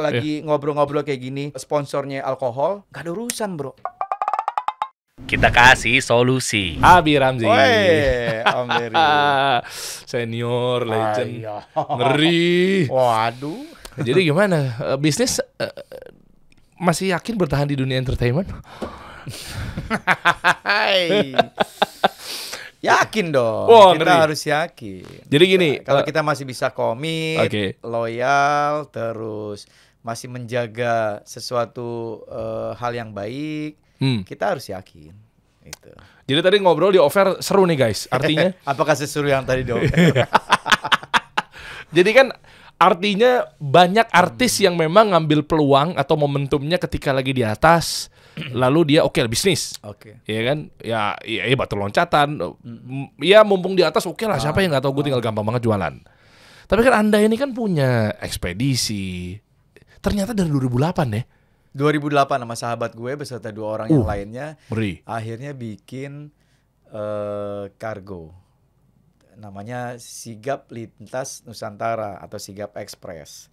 lagi iya. ngobrol-ngobrol kayak gini sponsornya alkohol gak ada urusan bro kita kasih solusi. Abi Ramzi. Woi, Om Senior legend. Ayah. Ngeri. Waduh. Jadi gimana? Eh, bisnis eh, masih yakin bertahan di dunia entertainment? yakin dong. oh, kita harus yakin. Jadi gini, kalau uh, kita masih bisa komit, okay. loyal, terus masih menjaga sesuatu uh, hal yang baik, hmm. kita harus yakin. Itu. Jadi tadi ngobrol di offer seru nih guys. Artinya apakah seseru yang tadi di iya. Jadi kan artinya banyak artis hmm. yang memang ngambil peluang atau momentumnya ketika lagi di atas hmm. lalu dia oke okay, bisnis. Oke. Okay. Iya kan? Ya ya, ya batu loncatan. Hmm. Ya mumpung di atas oke okay lah siapa ah, yang nggak tahu gue ah. tinggal gampang banget jualan. Tapi kan Anda ini kan punya ekspedisi, ternyata dari 2008 ya. 2008 sama sahabat gue beserta dua orang uh, yang lainnya beri. akhirnya bikin uh, namanya Sigap Lintas Nusantara atau Sigap Express.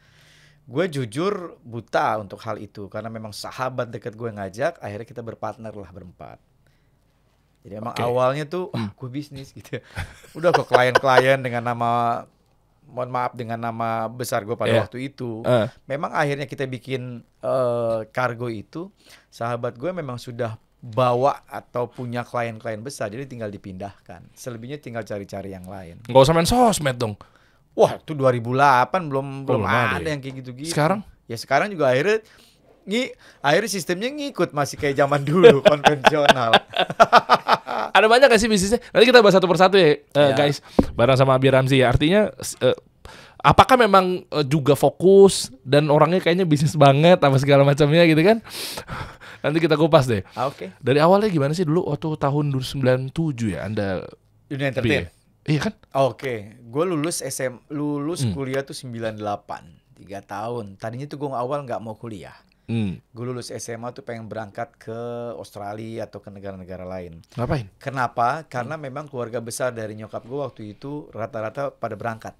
Gue jujur buta untuk hal itu karena memang sahabat dekat gue ngajak, akhirnya kita berpartner lah berempat. Jadi emang okay. awalnya tuh, aku hmm. gue bisnis gitu. Ya. Udah ke klien-klien dengan nama mohon maaf dengan nama besar gue pada yeah. waktu itu. Uh. Memang akhirnya kita bikin uh, kargo itu, sahabat gue memang sudah bawa atau punya klien-klien besar, jadi tinggal dipindahkan. Selebihnya tinggal cari-cari yang lain. Gak usah main sosmed dong. Wah, itu 2008 belum oh, belum ada ada ya? yang kayak gitu-gitu. Sekarang? Ya sekarang juga akhirnya ngi akhirnya sistemnya ngikut masih kayak zaman dulu konvensional ada banyak gak sih bisnisnya? Nanti kita bahas satu persatu ya, uh, guys. Bareng sama Abi Ramzi ya. Artinya uh, apakah memang uh, juga fokus dan orangnya kayaknya bisnis banget sama segala macamnya gitu kan? Nanti kita kupas deh. Ah, oke. Okay. Dari awalnya gimana sih dulu waktu tahun 97 ya Anda dunia entertain? Ya? Iya kan? Oke, okay. gue lulus SM lulus hmm. kuliah tuh 98 tiga tahun. Tadinya tuh gue awal nggak mau kuliah. Hmm. Gue lulus SMA tuh pengen berangkat ke Australia atau ke negara-negara lain. Ngapain? Kenapa? Karena hmm. memang keluarga besar dari nyokap gue waktu itu rata-rata pada berangkat.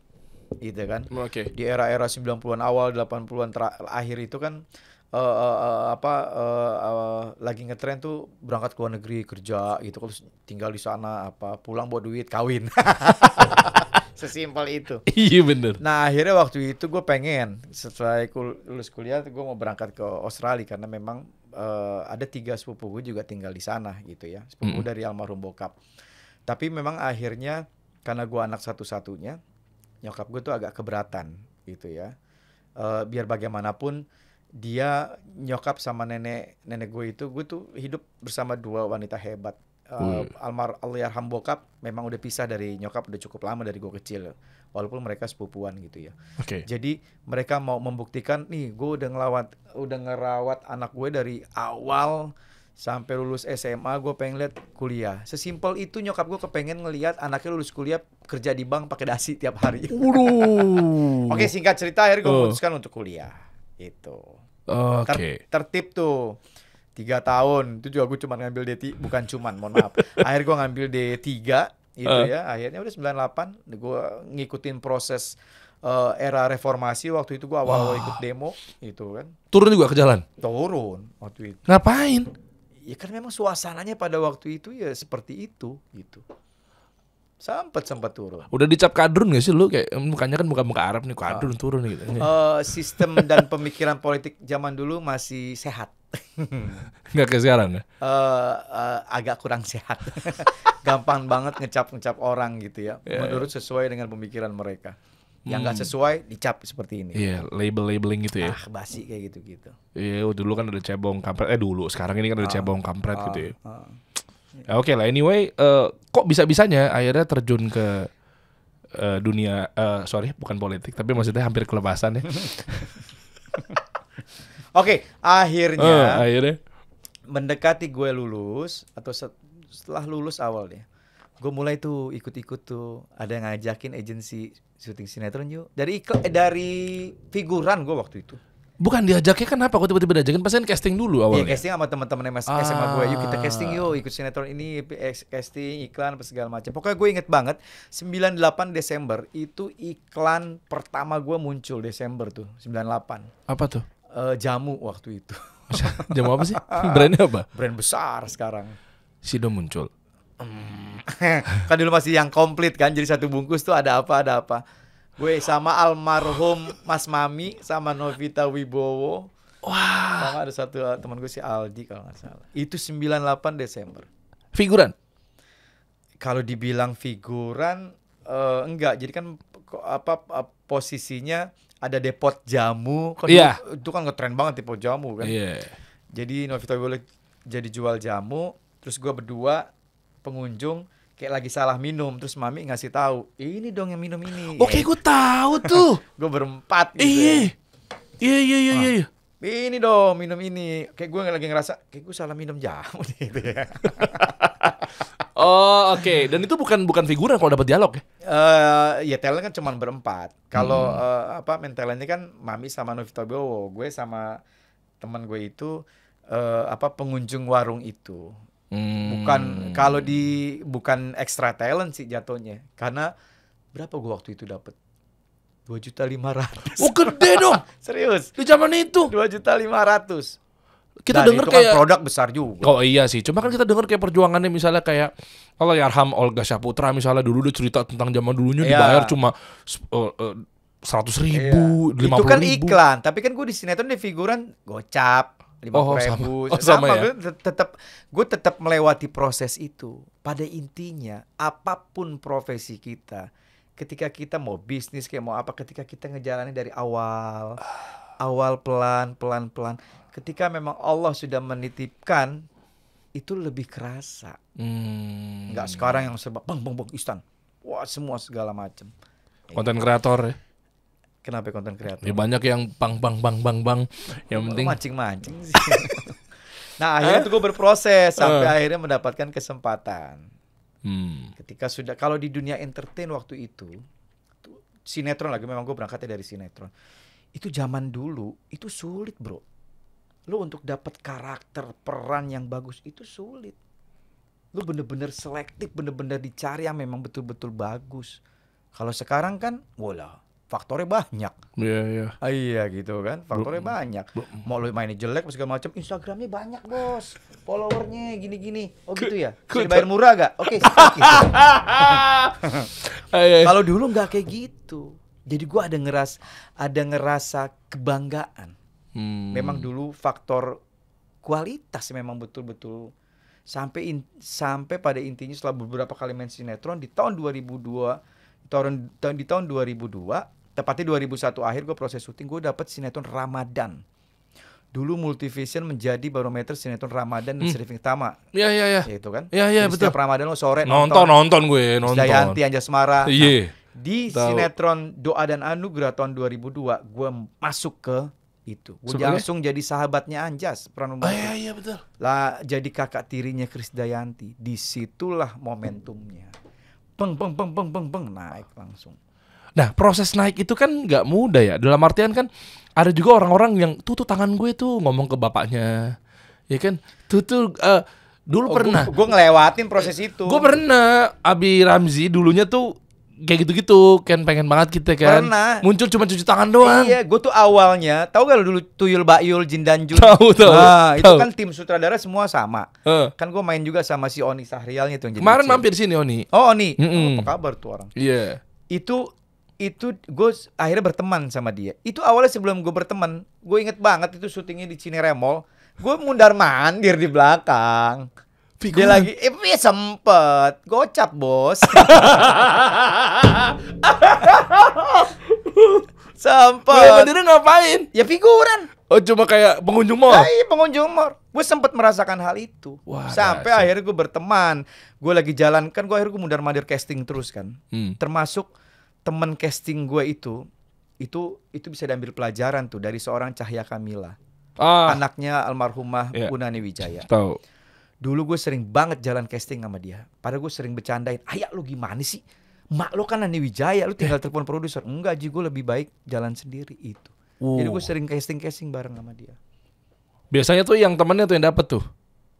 Gitu kan? Hmm, oke. Okay. Di era-era 90-an awal, 80-an terakhir itu kan Uh, uh, uh, apa uh, uh, lagi ngetren tuh berangkat ke luar negeri kerja gitu terus tinggal di sana apa pulang buat duit kawin Sesimpel itu. Iya bener. Nah akhirnya waktu itu gue pengen setelah kul lulus kuliah gue mau berangkat ke Australia karena memang uh, ada tiga sepupu gue juga tinggal di sana gitu ya. Sepupu mm. dari almarhum bokap. Tapi memang akhirnya karena gue anak satu-satunya, nyokap gue tuh agak keberatan gitu ya. Uh, biar bagaimanapun dia nyokap sama nenek nenek gue itu gue tuh hidup bersama dua wanita hebat Uh, hmm. Almar Allahyarham bokap memang udah pisah dari nyokap udah cukup lama dari gue kecil walaupun mereka sepupuan gitu ya. Oke. Okay. Jadi mereka mau membuktikan nih gue udah ngelawat udah ngerawat anak gue dari awal sampai lulus SMA gue pengen lihat kuliah sesimpel itu nyokap gue kepengen ngelihat anaknya lulus kuliah kerja di bank pakai dasi tiap hari oke singkat cerita akhirnya gue oh. memutuskan untuk kuliah itu oke okay. Ter tertib tuh tiga tahun itu juga gue cuma ngambil D3 bukan cuma mohon maaf akhir gue ngambil D3 itu uh. Eh. ya akhirnya udah 98 gue ngikutin proses uh, era reformasi waktu itu gue awal-awal ikut demo itu kan turun juga ke jalan turun waktu itu ngapain ya kan memang suasananya pada waktu itu ya seperti itu gitu Sempet sempet turun. Udah dicap kadrun gak sih lu kayak mukanya kan muka-muka Arab nih kadrun uh, turun gitu. Uh, sistem dan pemikiran politik zaman dulu masih sehat. Nggak kayak sekarang ya? Uh, uh, agak kurang sehat. Gampang banget ngecap-ngecap orang gitu ya. Yeah, Menurut yeah. sesuai dengan pemikiran mereka. Yang nggak hmm. sesuai dicap seperti ini. Iya, yeah, label-labeling gitu ya. Ah, basi kayak gitu-gitu. Iya, -gitu. yeah, oh, dulu kan ada cebong kampret. Eh dulu, sekarang ini kan ada uh, cebong kampret uh, gitu ya. Uh, uh. Ya, Oke okay lah, anyway, uh, kok bisa-bisanya akhirnya terjun ke uh, dunia, uh, sorry bukan politik, tapi maksudnya hampir kelepasan ya. Oke, akhirnya. Uh, akhirnya. Mendekati gue lulus atau setelah lulus awal deh. Gue mulai tuh ikut-ikut tuh ada yang ngajakin agensi syuting sinetron yuk. Dari ikut eh, dari figuran gue waktu itu. Bukan diajaknya kenapa kok tiba-tiba diajakin? Pasti kan casting dulu iya, awalnya. Iya casting sama teman-teman ah. SMA gue. Yuk kita ah. casting yuk, ikut sinetron ini, eh, casting iklan apa segala macam. Pokoknya gue inget banget 98 Desember itu iklan pertama gue muncul Desember tuh 98. Apa tuh? uh, jamu waktu itu. jamu apa sih? Brandnya apa? Brand besar sekarang. Sido muncul. Hmm. kan dulu masih yang komplit kan, jadi satu bungkus tuh ada apa ada apa. Gue sama almarhum Mas Mami sama Novita Wibowo. Wah. Sama ada satu eh, teman gue si Aldi kalau nggak salah. Itu 98 Desember. Figuran? Kalau dibilang figuran, uh, enggak. Jadi kan apa, apa posisinya ada depot jamu kan yeah. itu, itu kan ngetren banget depot jamu kan yeah. jadi Novita boleh jadi jual jamu terus gue berdua pengunjung kayak lagi salah minum terus mami ngasih tahu ini dong yang minum ini oke oh, okay, gue tahu tuh gue berempat gitu iya. Ya. iya iya iya iya iya ini dong minum ini kayak gue lagi ngerasa kayak gue salah minum jamu gitu ya Oh, oke. Okay. Dan itu bukan bukan figuran kalau dapat dialog ya? Uh, ya talent kan cuma berempat. Kalau hmm. uh, apa mentalnya kan Mami sama Novita Bowo, gue sama teman gue itu uh, apa pengunjung warung itu. Hmm. Bukan kalau di bukan extra talent sih jatuhnya. Karena berapa gue waktu itu dapat? Dua juta lima ratus. Oh gede dong. Serius. Di zaman itu. Dua juta lima ratus kita Dan dengar kan kayak produk besar juga. Oh iya sih, cuma kan kita dengar kayak perjuangannya misalnya kayak Allah Yarham ya Olga Syaputra misalnya dulu dia cerita tentang zaman dulunya yeah. dibayar cuma eh, eh, seratus uh, uh, ribu, iya. lima ribu. Itu kan ribu. iklan, tapi kan gue di sinetron di figuran gocap lima oh, ribu. Sama, oh, sama, oh, ya. tetap gue tetap melewati proses itu. Pada intinya apapun profesi kita, ketika kita mau bisnis kayak mau apa, ketika kita ngejalanin dari awal, awal pelan pelan pelan ketika memang Allah sudah menitipkan itu lebih kerasa. Hmm. sekarang yang sebab bang bang bang istan Wah, semua segala macam. Konten kreator ya. Kenapa konten kreator? Ya banyak yang bang bang bang bang bang. Yang oh, penting mancing-mancing sih. nah, akhirnya eh? tuh gue berproses sampai uh. akhirnya mendapatkan kesempatan. Hmm. Ketika sudah kalau di dunia entertain waktu itu sinetron lagi memang gue berangkatnya dari sinetron. Itu zaman dulu itu sulit, Bro lu untuk dapat karakter peran yang bagus itu sulit lu bener-bener selektif bener-bener dicari yang memang betul-betul bagus kalau sekarang kan wala faktornya banyak iya yeah, iya yeah. iya gitu kan faktornya Bo- banyak Bo- mau lu mainnya jelek segala macam instagramnya banyak bos followernya gini-gini oh gitu ya bisa dibayar murah gak oke okay, ah, iya, iya. kalau dulu nggak kayak gitu jadi gua ada ngeras ada ngerasa kebanggaan Hmm. Memang dulu faktor kualitas memang betul-betul sampai in, sampai pada intinya setelah beberapa kali main sinetron di tahun 2002 tahun di tahun 2002 tepatnya 2001 akhir gue proses syuting gue dapet sinetron Ramadan dulu Multivision menjadi barometer sinetron Ramadan dan hmm. sering Sri Tama. Iya iya iya. Itu kan? Iya iya betul. Setiap Ramadan lo sore nonton. Nonton nonton gue nonton. Dayanti Anjasmara. Nah, iya. Nah, di Tau. sinetron Doa dan Anugerah tahun 2002 gue masuk ke itu. Gue langsung jadi sahabatnya Anjas Pranomo. Oh, iya, iya betul. Lah jadi kakak tirinya Kris Dayanti. Disitulah momentumnya. Peng peng peng peng peng peng naik langsung. Nah proses naik itu kan nggak mudah ya. Dalam artian kan ada juga orang-orang yang tuh tangan gue tuh ngomong ke bapaknya, ya kan? Tuh tuh uh, dulu oh, pernah. Gue ngelewatin proses iya. itu. Gue pernah Abi Ramzi dulunya tuh kayak gitu-gitu kan pengen banget kita gitu kan Pernah. muncul cuma cuci tangan doang iya gue tuh awalnya tahu gak lu dulu tuyul bayul jin dan jun tahu tahu nah, itu kan tim sutradara semua sama uh. kan gue main juga sama si Oni Sahrialnya tuh kemarin mampir sini Oni oh Oni mm -mm. Oh, apa kabar tuh orang iya yeah. itu itu gue akhirnya berteman sama dia itu awalnya sebelum gue berteman gue inget banget itu syutingnya di Cinere Mall gue mundar mandir di belakang Pigungan. Dia lagi, eh ya sempet, gocap bos. sempet. Beliau ngapain? Ya figuran. Oh cuma kayak pengunjung mall? Nah, iya, pengunjung mall. Gue sempet merasakan hal itu. Wah, Sampai rasa. akhirnya gue berteman. Gue lagi jalan kan gue akhirnya gue mundar mandir casting terus kan. Hmm. Termasuk temen casting gue itu itu itu bisa diambil pelajaran tuh dari seorang Cahya Kamila. Ah. Anaknya almarhumah yeah. Punani Wijaya. Tau. Dulu gue sering banget jalan casting sama dia. Padahal gue sering bercandain, ayak lu gimana sih? Mak lu kan Nani Wijaya, lu tinggal telepon produser. Enggak Ji, gue lebih baik jalan sendiri itu. Wow. Jadi gue sering casting-casting bareng sama dia. Biasanya tuh yang temennya tuh yang dapet tuh.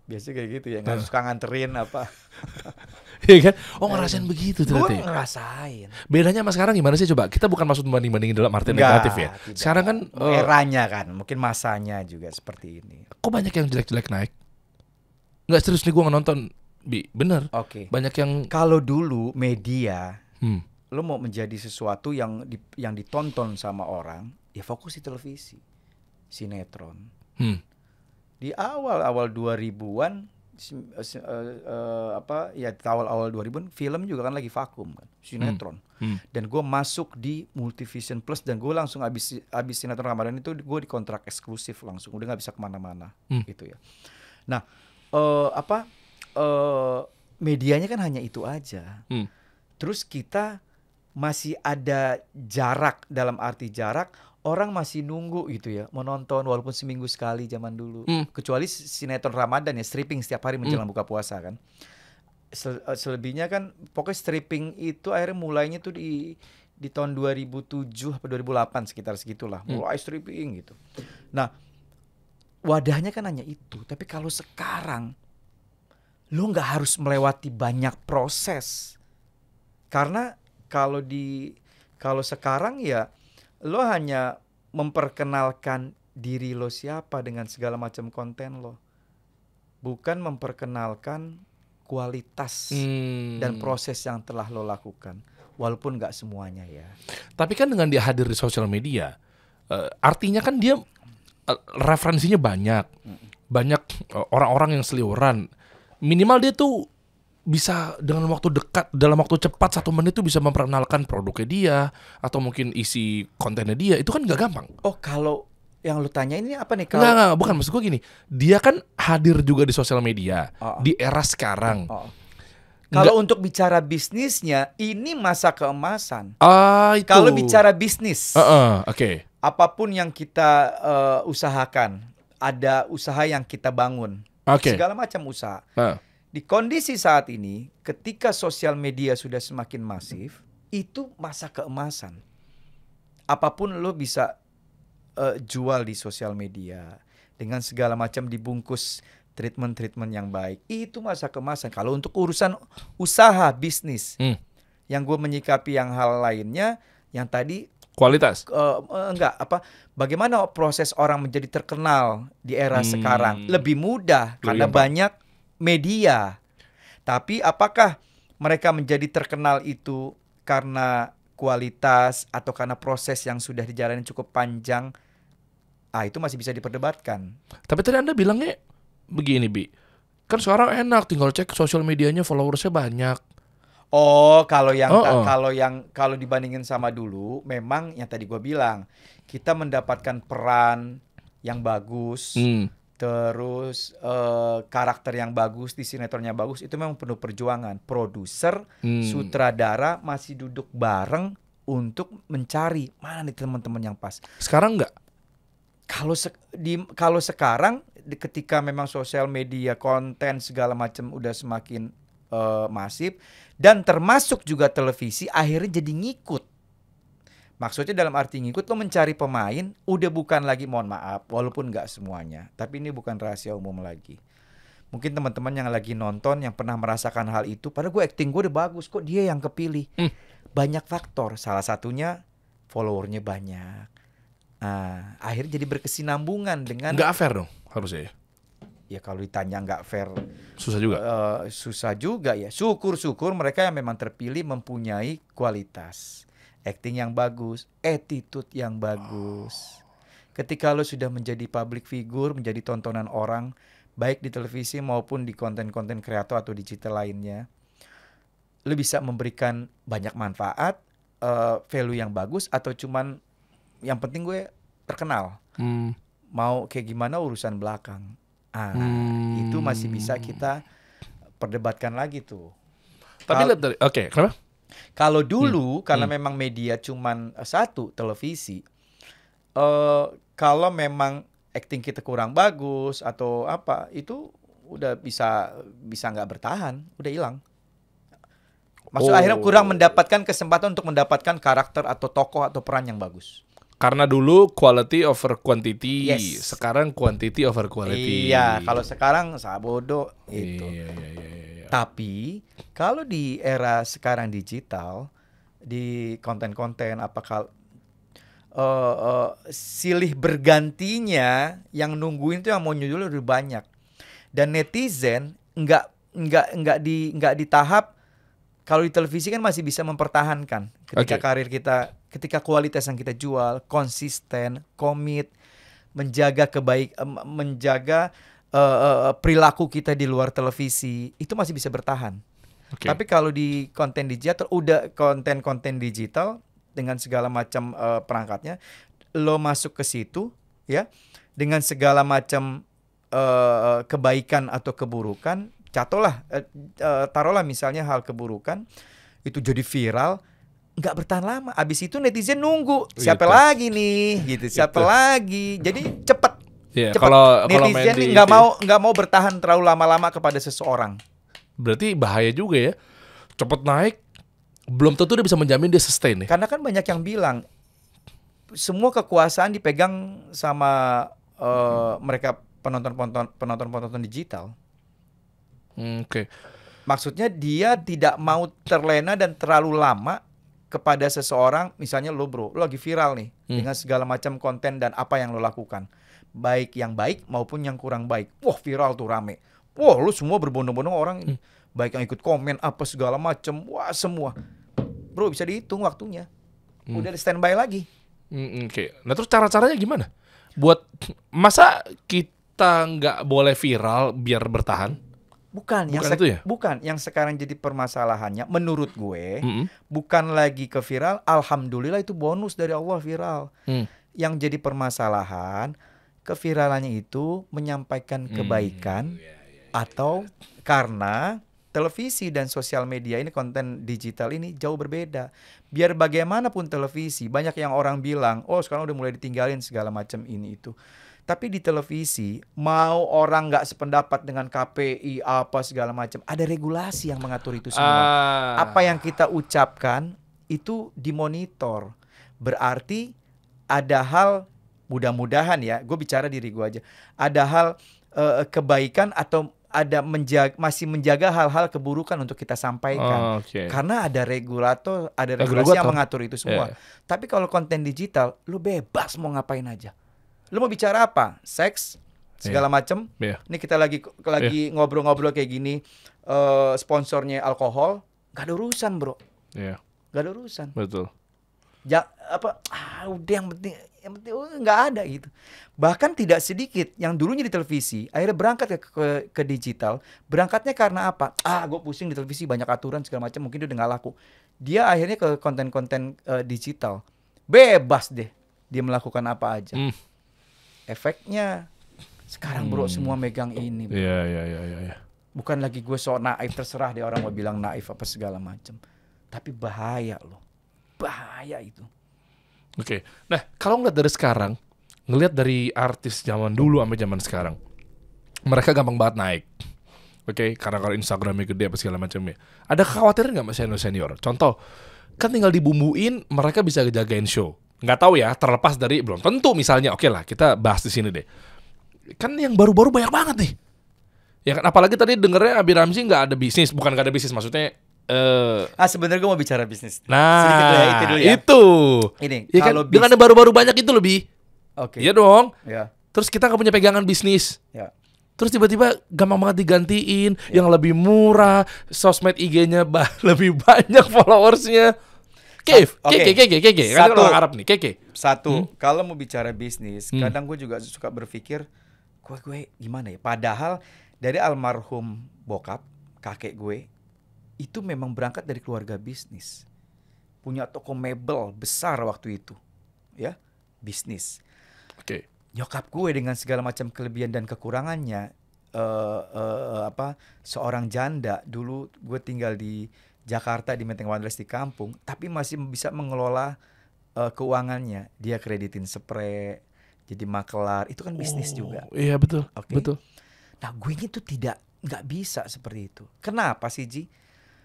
Biasanya kayak gitu ya, harus nah. suka nganterin apa. Iya kan? Oh ngerasain begitu tuh. Gue ngerasain. Bedanya sama sekarang gimana sih coba? Kita bukan maksud banding-bandingin dalam arti Enggak, negatif ya. Tidak. Sekarang kan uh, eranya kan, mungkin masanya juga seperti ini. Kok banyak yang jelek-jelek naik? nggak serius nih gue nonton bi bener oke okay. banyak yang kalau dulu media hmm. lo mau menjadi sesuatu yang di, yang ditonton sama orang ya fokus di televisi sinetron hmm. di awal awal 2000-an Uh, uh, apa ya awal awal 2000 film juga kan lagi vakum kan sinetron hmm. Hmm. dan gue masuk di Multivision Plus dan gue langsung abis abis sinetron Ramadan itu gue dikontrak eksklusif langsung udah nggak bisa kemana-mana hmm. gitu ya nah uh, apa uh, medianya kan hanya itu aja. Hmm. Terus kita masih ada jarak dalam arti jarak orang masih nunggu gitu ya menonton walaupun seminggu sekali zaman dulu hmm. kecuali sinetron Ramadan ya stripping setiap hari hmm. menjelang hmm. buka puasa kan eh, selebihnya kan pokoknya stripping itu akhirnya mulainya tuh di di tahun 2007 atau 2008 sekitar segitulah hmm. mulai stripping gitu nah wadahnya kan hanya itu. Tapi kalau sekarang lo nggak harus melewati banyak proses. Karena kalau di kalau sekarang ya lo hanya memperkenalkan diri lo siapa dengan segala macam konten lo. Bukan memperkenalkan kualitas hmm. dan proses yang telah lo lakukan. Walaupun nggak semuanya ya. Tapi kan dengan dia hadir di sosial media, eh, artinya kan dia Eh, referensinya banyak banyak eh, orang-orang yang seliuran minimal dia tuh bisa dengan waktu dekat dalam waktu cepat satu menit tuh bisa memperkenalkan produknya dia atau mungkin isi kontennya dia itu kan nggak gampang oh kalau yang lu tanya ini apa nih kalau nggak, bukan maksud gue gini dia kan hadir juga di sosial media oh. di era sekarang oh. Kalau untuk bicara bisnisnya, ini masa keemasan. Ah, itu. Kalau bicara bisnis, uh, uh, oke. Okay apapun yang kita uh, usahakan, ada usaha yang kita bangun. Okay. Segala macam usaha. Uh. Di kondisi saat ini, ketika sosial media sudah semakin masif, itu masa keemasan. Apapun lo bisa uh, jual di sosial media dengan segala macam dibungkus treatment-treatment yang baik. Itu masa keemasan. Kalau untuk urusan usaha bisnis, hmm. yang gue menyikapi yang hal lainnya, yang tadi kualitas uh, enggak apa bagaimana proses orang menjadi terkenal di era hmm. sekarang lebih mudah karena banyak media tapi apakah mereka menjadi terkenal itu karena kualitas atau karena proses yang sudah dijalani cukup panjang ah itu masih bisa diperdebatkan tapi tadi anda bilangnya begini bi kan sekarang enak tinggal cek sosial medianya followersnya banyak Oh, kalau yang oh, oh. kalau yang kalau dibandingin sama dulu, memang yang tadi gue bilang kita mendapatkan peran yang bagus, hmm. terus uh, karakter yang bagus di sinetronnya bagus itu memang penuh perjuangan. Produser, hmm. sutradara masih duduk bareng untuk mencari mana nih teman-teman yang pas. Sekarang nggak? Kalau se di kalau sekarang ketika memang sosial media konten segala macam udah semakin uh, masif dan termasuk juga televisi akhirnya jadi ngikut. Maksudnya dalam arti ngikut lo mencari pemain udah bukan lagi mohon maaf walaupun nggak semuanya tapi ini bukan rahasia umum lagi. Mungkin teman-teman yang lagi nonton yang pernah merasakan hal itu pada gue acting gue udah bagus kok dia yang kepilih. Hmm. Banyak faktor salah satunya followernya banyak. Nah, akhirnya jadi berkesinambungan dengan nggak fair dong harusnya ya ya kalau ditanya nggak fair susah juga uh, susah juga ya syukur syukur mereka yang memang terpilih mempunyai kualitas acting yang bagus attitude yang bagus oh. ketika lo sudah menjadi public figure menjadi tontonan orang baik di televisi maupun di konten-konten kreator atau digital lainnya lo bisa memberikan banyak manfaat uh, value yang bagus atau cuman yang penting gue terkenal hmm. mau kayak gimana urusan belakang Ah, hmm. itu masih hmm. bisa kita perdebatkan lagi tuh. Tapi oke, okay, kenapa? Kalau dulu hmm. karena hmm. memang media cuman eh, satu televisi, uh, kalau memang acting kita kurang bagus atau apa itu udah bisa bisa nggak bertahan, udah hilang. Maksud oh. akhirnya kurang oh. mendapatkan kesempatan untuk mendapatkan karakter atau tokoh atau peran yang bagus. Karena dulu quality over quantity, yes. sekarang quantity over quality. Iya, kalau sekarang sabodo itu. Iya, iya, iya, iya, iya. Tapi kalau di era sekarang digital, di konten-konten apakah eh, uh, eh, uh, silih bergantinya yang nungguin tuh yang mau nyuruh lebih banyak. Dan netizen nggak nggak nggak di nggak di tahap kalau di televisi kan masih bisa mempertahankan ketika okay. karir kita, ketika kualitas yang kita jual konsisten, komit, menjaga kebaik, menjaga uh, perilaku kita di luar televisi itu masih bisa bertahan. Okay. Tapi kalau di konten digital, udah konten-konten digital dengan segala macam uh, perangkatnya, lo masuk ke situ, ya, dengan segala macam uh, kebaikan atau keburukan, catolah eh, eh, taruhlah misalnya hal keburukan itu jadi viral nggak bertahan lama abis itu netizen nunggu siapa lagi nih gitu siapa lagi jadi cepet yeah, cepet kalau netizen kalau nggak mau nggak mau bertahan terlalu lama-lama kepada seseorang. Berarti bahaya juga ya. Cepet naik, belum tentu dia bisa menjamin dia sustain ya. Karena kan banyak yang bilang semua kekuasaan dipegang sama uh, mereka penonton-penonton penonton-penonton digital. Hmm, oke. Okay. Maksudnya dia tidak mau terlena dan terlalu lama kepada seseorang, misalnya lo bro, lo lagi viral nih hmm. dengan segala macam konten dan apa yang lo lakukan, baik yang baik maupun yang kurang baik. Wah viral tuh rame. Wah lo semua berbondong-bondong orang, hmm. baik yang ikut komen apa segala macam, wah semua. Bro bisa dihitung waktunya. Hmm. Udah standby lagi. Hmm, Oke. Okay. Nah terus cara-caranya gimana? Buat masa kita nggak boleh viral biar bertahan? Bukan, bukan yang itu ya? bukan yang sekarang jadi permasalahannya menurut gue mm -hmm. bukan lagi ke viral. Alhamdulillah itu bonus dari Allah viral. Mm. Yang jadi permasalahan keviralannya itu menyampaikan hmm, kebaikan mm. Iya, yeah, yeah, yeah, atau yeah. karena televisi dan sosial media ini konten digital ini jauh berbeda. Biar bagaimanapun televisi banyak yang orang bilang, "Oh, sekarang udah mulai ditinggalin segala macam ini itu." Tapi di televisi mau orang nggak sependapat dengan KPI apa segala macam, ada regulasi yang mengatur itu semua. Uh... Apa yang kita ucapkan itu dimonitor. Berarti ada hal mudah-mudahan ya, gue bicara diri gue aja. Ada hal uh, kebaikan atau ada menjaga masih menjaga hal-hal keburukan untuk kita sampaikan. Oh, okay. Karena ada regulator, ada regulasi yang mengatur itu semua. Yeah. Tapi kalau konten digital, lu bebas mau ngapain aja lu mau bicara apa? Seks segala yeah. macem. Yeah. Ini kita lagi lagi ngobrol iya. ngobrol-ngobrol kayak gini uh, sponsornya alkohol, gak ada urusan bro. Yeah. Gak ada urusan. Betul. Ja, apa ah, udah yang penting yang penting oh, gak ada gitu. Bahkan tidak sedikit yang dulunya di televisi akhirnya berangkat ke, ke, ke digital. Berangkatnya karena apa? Ah, gue pusing di televisi banyak aturan segala macam mungkin udah gak laku. Dia akhirnya ke konten-konten uh, digital. Bebas deh dia melakukan apa aja. Mm efeknya. Sekarang hmm. bro semua megang ini. Iya, iya iya iya iya. Bukan lagi gue so naif terserah dia orang mau bilang naif apa segala macam. Tapi bahaya loh. Bahaya itu. Oke. Okay. Nah, kalau ngeliat dari sekarang, ngelihat dari artis zaman dulu sampai zaman sekarang mereka gampang banget naik oke okay? karena kalau Instagramnya gede apa segala macam ya ada khawatir nggak mas senior senior contoh kan tinggal dibumbuin mereka bisa jagain show nggak tahu ya terlepas dari belum tentu misalnya oke okay lah kita bahas di sini deh kan yang baru-baru banyak banget nih ya kan apalagi tadi dengernya Abi Ramzi nggak ada bisnis bukan nggak ada bisnis maksudnya uh, ah sebenarnya gue mau bicara bisnis nah itu dulu ya itu ini ya kan, kalau kan, bis... dengan baru-baru banyak itu lebih oke okay. ya dong ya. terus kita nggak punya pegangan bisnis ya terus tiba-tiba gampang banget digantiin ya. yang lebih murah sosmed IG-nya lebih banyak followersnya Kif, keke, keke, keke. Satu, Kek, orang Arab nih, keke. Satu, hmm? kalau mau bicara bisnis, hmm. kadang gue juga suka berpikir, gue gue gimana ya? Padahal dari almarhum bokap, kakek gue, itu memang berangkat dari keluarga bisnis. Punya toko mebel besar waktu itu, ya, bisnis. Oke. Okay. Nyokap gue dengan segala macam kelebihan dan kekurangannya, uh, uh, apa, seorang janda. Dulu gue tinggal di Jakarta di Menteng Wanderers di kampung, tapi masih bisa mengelola uh, keuangannya. Dia kreditin spray, jadi makelar, itu kan bisnis oh, juga. Iya betul, okay? betul. Nah gue ini tuh tidak nggak bisa seperti itu. Kenapa sih Ji?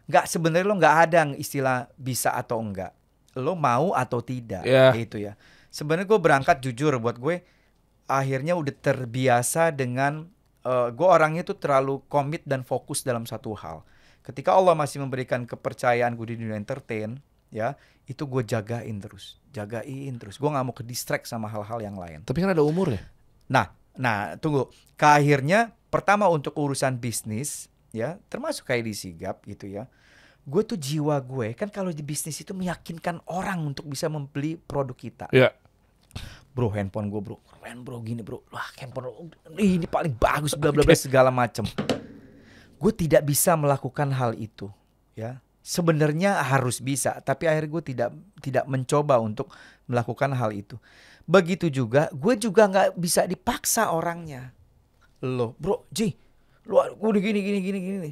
Nggak sebenarnya lo nggak ada istilah bisa atau enggak. Lo mau atau tidak, yeah. gitu ya. Sebenarnya gue berangkat jujur buat gue akhirnya udah terbiasa dengan uh, gue orangnya tuh terlalu komit dan fokus dalam satu hal Ketika Allah masih memberikan kepercayaan gue di dunia entertain, ya itu gue jagain terus, jagain terus. Gue nggak mau ke distract sama hal-hal yang lain. Tapi kan ada umur ya. Nah, nah tunggu. Ke akhirnya pertama untuk urusan bisnis, ya termasuk kayak di sigap gitu ya gue tuh jiwa gue kan kalau di bisnis itu meyakinkan orang untuk bisa membeli produk kita. Ya. Bro handphone gue bro keren bro gini bro wah handphone lo, ini paling bagus bla bla bla segala macem gue tidak bisa melakukan hal itu ya sebenarnya harus bisa tapi akhirnya gue tidak tidak mencoba untuk melakukan hal itu begitu juga gue juga nggak bisa dipaksa orangnya lo bro Ji lo gue gini gini gini gini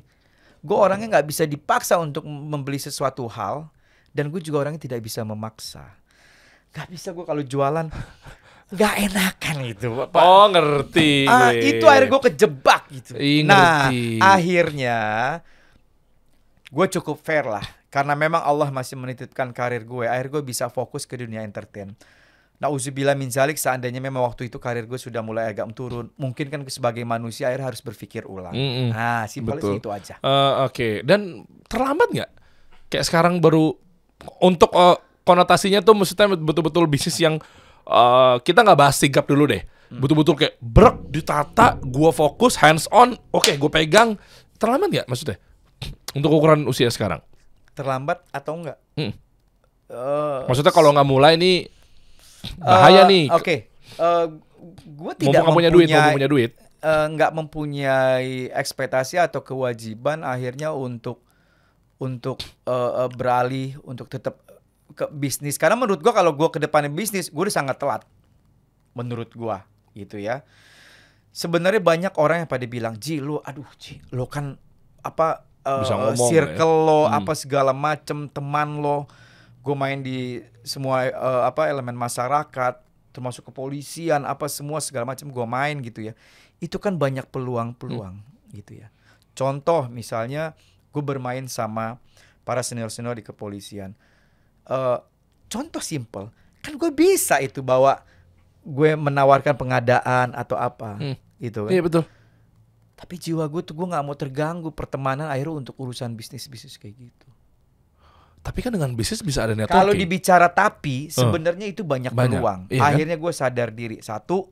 gue orangnya nggak bisa dipaksa untuk membeli sesuatu hal dan gue juga orangnya tidak bisa memaksa gak bisa gue kalau jualan nggak enakan gitu Pak. Oh ngerti. Ah, ah itu akhirnya gue kejebak gitu. I, nah akhirnya gue cukup fair lah karena memang Allah masih menitipkan karir gue. Akhirnya gue bisa fokus ke dunia entertain. Nah uzubillah min zalik seandainya memang waktu itu karir gue sudah mulai agak turun Mungkin kan sebagai manusia akhirnya harus berpikir ulang mm -hmm. Nah simpelnya sih itu aja uh, Oke okay. dan terlambat gak? Kayak sekarang baru untuk uh, konotasinya tuh maksudnya betul-betul bisnis yang uh, kita nggak bahas sigap dulu deh. Hmm. Betul-betul kayak brek ditata, gua fokus hands on, oke okay, gue pegang. Terlambat nggak maksudnya? Untuk ukuran usia sekarang? Terlambat atau enggak? Hmm. Uh, maksudnya kalau nggak mulai nih eh, bahaya uh, nih. Oke. Okay. Uh, gue tidak punya mempunyai, duit, mumpung punya duit. nggak mempunyai ekspektasi atau kewajiban akhirnya untuk untuk uh, beralih untuk tetap ke bisnis karena menurut gua kalau gua ke depannya bisnis gua udah sangat telat menurut gua gitu ya sebenarnya banyak orang yang pada bilang ji lu aduh ji lo kan apa uh, ngomong, ya. circle ya. lo hmm. apa segala macem teman lo gue main di semua uh, apa elemen masyarakat termasuk kepolisian apa semua segala macem gue main gitu ya itu kan banyak peluang-peluang hmm. gitu ya contoh misalnya gue bermain sama para senior senior di kepolisian uh, contoh simple kan gue bisa itu bawa gue menawarkan pengadaan atau apa hmm. gitu kan iya betul tapi jiwa gue tuh gue nggak mau terganggu pertemanan akhirnya untuk urusan bisnis bisnis kayak gitu tapi kan dengan bisnis bisa ada networking kalau dibicara tapi eh. sebenarnya uh. itu banyak, banyak. peluang iya, kan? akhirnya gue sadar diri satu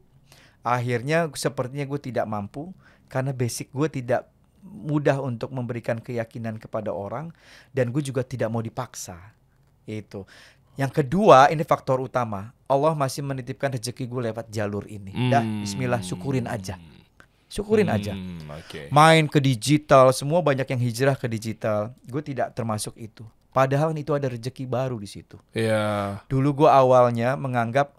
akhirnya sepertinya gue tidak mampu karena basic gue tidak mudah untuk memberikan keyakinan kepada orang dan gue juga tidak mau dipaksa itu. Yang kedua, ini faktor utama. Allah masih menitipkan rezeki gue lewat jalur ini. Hmm. Dah, bismillah, syukurin aja. Syukurin hmm, aja. Okay. Main ke digital, semua banyak yang hijrah ke digital. Gue tidak termasuk itu. Padahal itu ada rezeki baru di situ. Yeah. Dulu gue awalnya menganggap,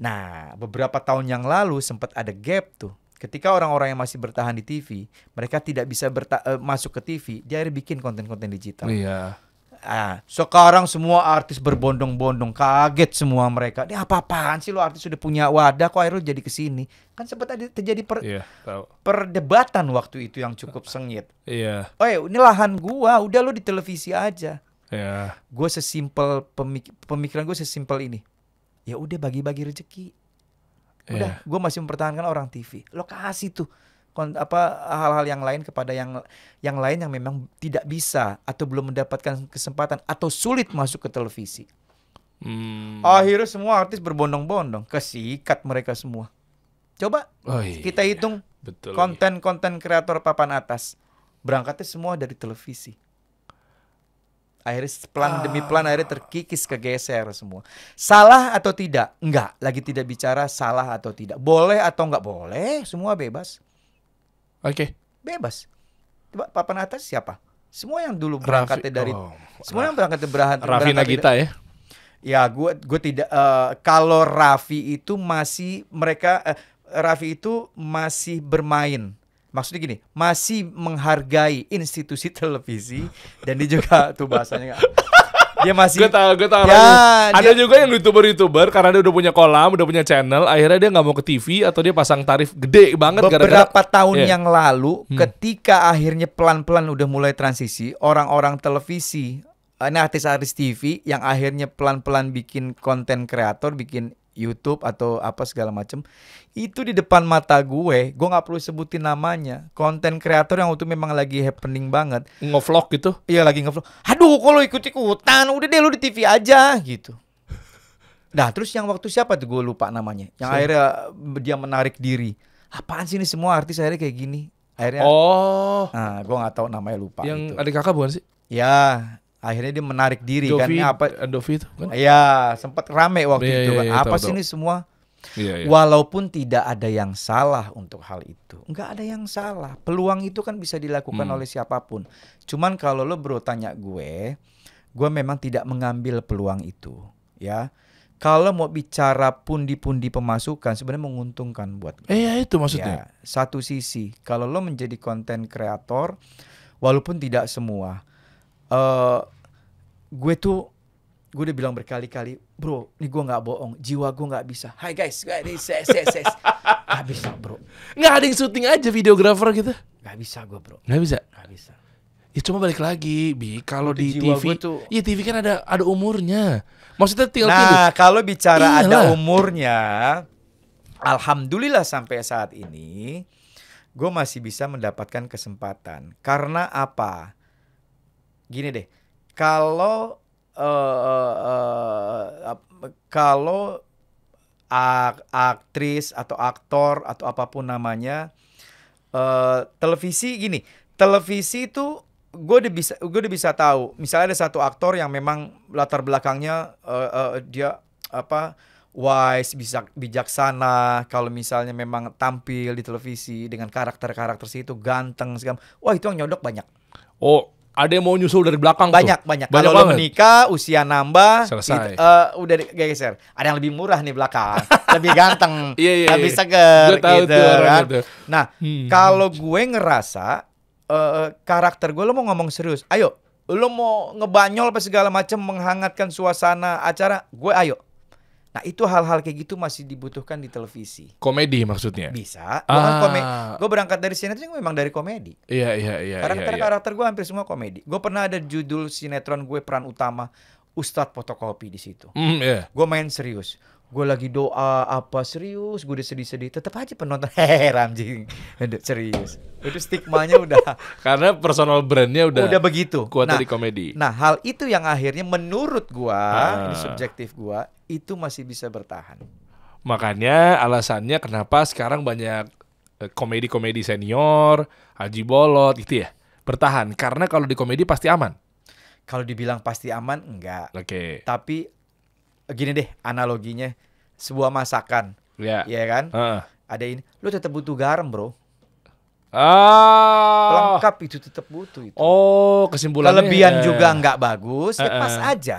nah beberapa tahun yang lalu sempat ada gap tuh. Ketika orang-orang yang masih bertahan di TV, mereka tidak bisa berta- eh, masuk ke TV, dia akhirnya bikin konten-konten digital. Iya. Ah, sekarang semua artis berbondong-bondong kaget semua mereka. Ini apa-apaan sih lo artis sudah punya wadah kok akhirnya jadi kesini? Kan sempat ada terjadi per yeah, iya, perdebatan waktu itu yang cukup sengit. Iya. Yeah. Oh, ya, ini lahan gua, udah lo di televisi aja. Yeah. Gue sesimpel pemik pemikiran gue sesimpel ini. Ya udah bagi-bagi rezeki. Iya. Udah, yeah. gue masih mempertahankan orang TV. Lo kasih tuh apa hal-hal yang lain kepada yang yang lain yang memang tidak bisa atau belum mendapatkan kesempatan atau sulit masuk ke televisi. Hmm. Akhirnya semua artis berbondong-bondong kesikat mereka semua. Coba oh, iya. kita hitung iya. konten-konten kreator papan atas berangkatnya semua dari televisi. Akhirnya pelan ah. demi pelan akhirnya terkikis kegeser semua. Salah atau tidak? Enggak, lagi tidak bicara salah atau tidak. Boleh atau enggak boleh, semua bebas. Oke. Okay. Bebas. Coba papan atas siapa? Semua yang dulu berangkatnya dari oh, semua yang berangkat berangkat Raffi Nagita ya. Ya, gue gue tidak uh, kalau Raffi itu masih mereka uh, Raffi itu masih bermain. Maksudnya gini, masih menghargai institusi televisi dan dia juga tuh bahasanya Iya, ya, dia masih gue tau gue tau ya, ada dia... juga yang youtuber youtuber karena dia udah punya kolam udah punya channel akhirnya dia nggak mau ke TV atau dia pasang tarif gede banget beberapa gara -gara, tahun yeah. yang lalu hmm. ketika akhirnya pelan pelan udah mulai transisi orang-orang televisi ini artis-artis TV yang akhirnya pelan-pelan bikin konten kreator, bikin YouTube atau apa segala macam itu di depan mata gue gue nggak perlu sebutin namanya konten kreator yang waktu memang lagi happening banget ngevlog gitu iya lagi ngevlog aduh kalau ikut ikutan udah deh lu di TV aja gitu nah terus yang waktu siapa tuh gue lupa namanya yang so. akhirnya eh, dia menarik diri apaan sih ini semua artis akhirnya kayak gini akhirnya oh nah gue nggak tahu namanya lupa yang gitu. adik kakak bukan sih ya akhirnya dia menarik diri Dovi, kan apa eh, Dovi itu kan ya sempat rame waktu yeah, itu iya, kan yeah, apa sih ini semua yeah, yeah. walaupun tidak ada yang salah untuk hal itu nggak ada yang salah peluang itu kan bisa dilakukan hmm. oleh siapapun cuman kalau lo bro tanya gue gue memang tidak mengambil peluang itu ya kalau mau bicara pundi-pundi pemasukan sebenarnya menguntungkan buat gue. Eh itu maksudnya. Ya, satu sisi kalau lo menjadi konten kreator walaupun tidak semua uh, gue tuh gue udah bilang berkali-kali, bro, ini gue nggak bohong, jiwa gue nggak bisa. Hai guys, gue ini ses ses ses, nggak bisa bro. Nggak ada yang syuting aja videografer gitu? Nggak bisa gue bro. Nggak bisa. Nggak bisa. Ya cuma balik lagi, bi kalau di TV, tuh... ya TV kan ada ada umurnya. Maksudnya tinggal Nah kalau bicara Iyalah. ada umurnya, alhamdulillah sampai saat ini, gue masih bisa mendapatkan kesempatan. Karena apa? Gini deh kalau uh, uh, uh, kalau ak aktris atau aktor atau apapun namanya uh, televisi gini televisi itu gue udah bisa gue udah bisa tahu misalnya ada satu aktor yang memang latar belakangnya uh, uh, dia apa wise bisa bijaksana kalau misalnya memang tampil di televisi dengan karakter-karakter situ ganteng segala wah itu yang nyodok banyak oh ada yang mau nyusul dari belakang banyak tuh. banyak, banyak. kalau lo menikah usia nambah selesai it, uh, eh, udah geser ada yang lebih murah nih belakang lebih ganteng iya, iya. lebih segar. Iya. seger gitu kan itu. nah hmm. kalau gue ngerasa uh, karakter gue lo mau ngomong serius ayo lo mau ngebanyol apa segala macam menghangatkan suasana acara gue ayo Nah itu hal-hal kayak gitu masih dibutuhkan di televisi. Komedi maksudnya? Bisa. Gue kan ah. gue berangkat dari sinetron memang dari komedi. Iya iya iya. Karena iya, karakter iya. karakter gue hampir semua komedi. Gue pernah ada judul sinetron gue peran utama Ustadz fotokopi di situ. Mm, yeah. Gue main serius gue lagi doa apa serius gue udah sedih-sedih tetap aja penonton heran jing serius itu stigmanya udah karena personal brandnya udah udah begitu kuat nah, dari komedi nah hal itu yang akhirnya menurut gue nah. ini subjektif gue itu masih bisa bertahan makanya alasannya kenapa sekarang banyak eh, komedi-komedi senior Haji Bolot gitu ya bertahan karena kalau di komedi pasti aman kalau dibilang pasti aman enggak oke okay. tapi gini deh analoginya sebuah masakan. ya Yeah. kan? Uh. Ada ini. Lu tetap butuh garam, Bro. Oh. Lengkap itu tetap butuh itu. Oh, kesimpulannya. Kelebihan ya. juga nggak bagus, uh ya pas aja.